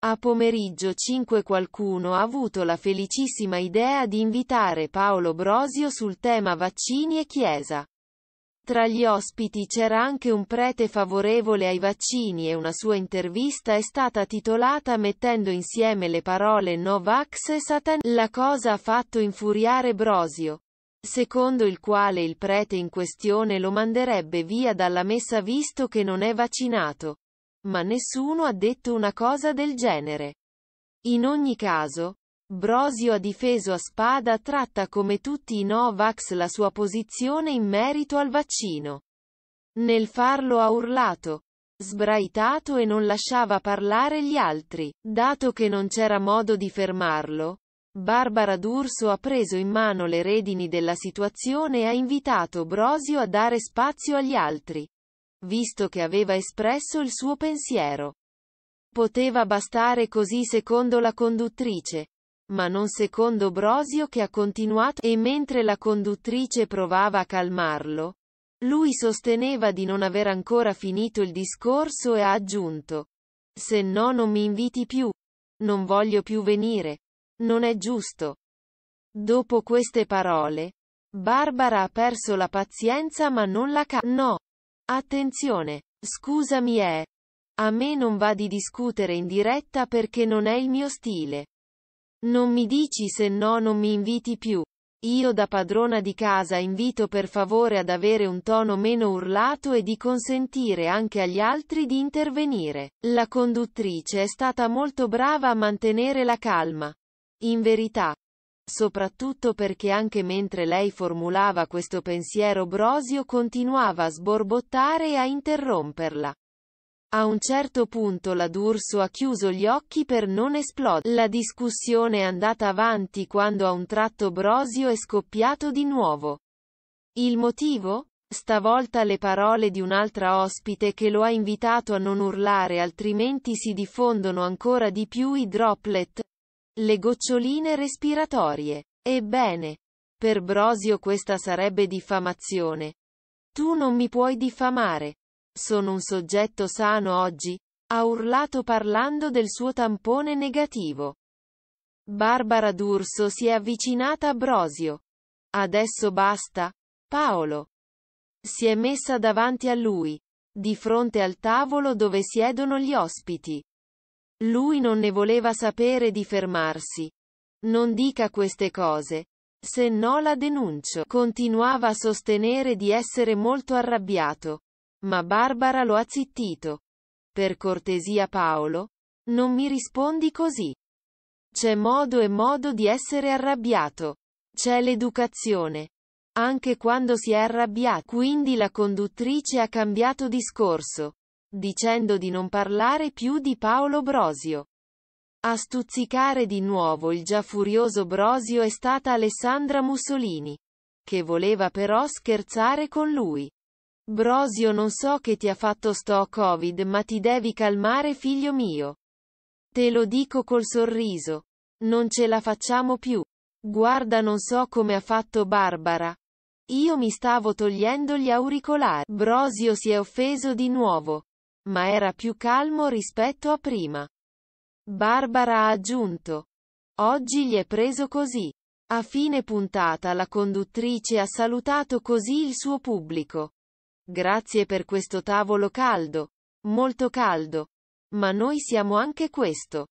A pomeriggio 5 qualcuno ha avuto la felicissima idea di invitare Paolo Brosio sul tema vaccini e chiesa. Tra gli ospiti c'era anche un prete favorevole ai vaccini e una sua intervista è stata titolata mettendo insieme le parole No Novax e Satan. La cosa ha fatto infuriare Brosio, secondo il quale il prete in questione lo manderebbe via dalla messa visto che non è vaccinato ma nessuno ha detto una cosa del genere. In ogni caso, Brosio ha difeso a spada tratta come tutti i Novax la sua posizione in merito al vaccino. Nel farlo ha urlato, sbraitato e non lasciava parlare gli altri. Dato che non c'era modo di fermarlo, Barbara D'Urso ha preso in mano le redini della situazione e ha invitato Brosio a dare spazio agli altri visto che aveva espresso il suo pensiero. Poteva bastare così secondo la conduttrice, ma non secondo Brosio che ha continuato e mentre la conduttrice provava a calmarlo, lui sosteneva di non aver ancora finito il discorso e ha aggiunto, se no non mi inviti più, non voglio più venire, non è giusto. Dopo queste parole, Barbara ha perso la pazienza ma non la ca... No. Attenzione! Scusami è. A me non va di discutere in diretta perché non è il mio stile. Non mi dici se no non mi inviti più. Io da padrona di casa invito per favore ad avere un tono meno urlato e di consentire anche agli altri di intervenire. La conduttrice è stata molto brava a mantenere la calma. In verità, soprattutto perché anche mentre lei formulava questo pensiero Brosio continuava a sborbottare e a interromperla. A un certo punto la D'Urso ha chiuso gli occhi per non esplodere. La discussione è andata avanti quando a un tratto Brosio è scoppiato di nuovo. Il motivo? Stavolta le parole di un'altra ospite che lo ha invitato a non urlare altrimenti si diffondono ancora di più i droplet, le goccioline respiratorie. Ebbene, per Brosio questa sarebbe diffamazione. Tu non mi puoi diffamare. Sono un soggetto sano oggi, ha urlato parlando del suo tampone negativo. Barbara D'Urso si è avvicinata a Brosio. Adesso basta, Paolo. Si è messa davanti a lui, di fronte al tavolo dove siedono gli ospiti. Lui non ne voleva sapere di fermarsi. Non dica queste cose. Se no la denuncio. Continuava a sostenere di essere molto arrabbiato. Ma Barbara lo ha zittito. Per cortesia Paolo, non mi rispondi così. C'è modo e modo di essere arrabbiato. C'è l'educazione. Anche quando si è arrabbiato. Quindi la conduttrice ha cambiato discorso dicendo di non parlare più di Paolo Brosio. A stuzzicare di nuovo il già furioso Brosio è stata Alessandra Mussolini, che voleva però scherzare con lui. Brosio non so che ti ha fatto sto Covid ma ti devi calmare figlio mio. Te lo dico col sorriso. Non ce la facciamo più. Guarda non so come ha fatto Barbara. Io mi stavo togliendo gli auricolari. Brosio si è offeso di nuovo ma era più calmo rispetto a prima. Barbara ha aggiunto. Oggi gli è preso così. A fine puntata la conduttrice ha salutato così il suo pubblico. Grazie per questo tavolo caldo. Molto caldo. Ma noi siamo anche questo.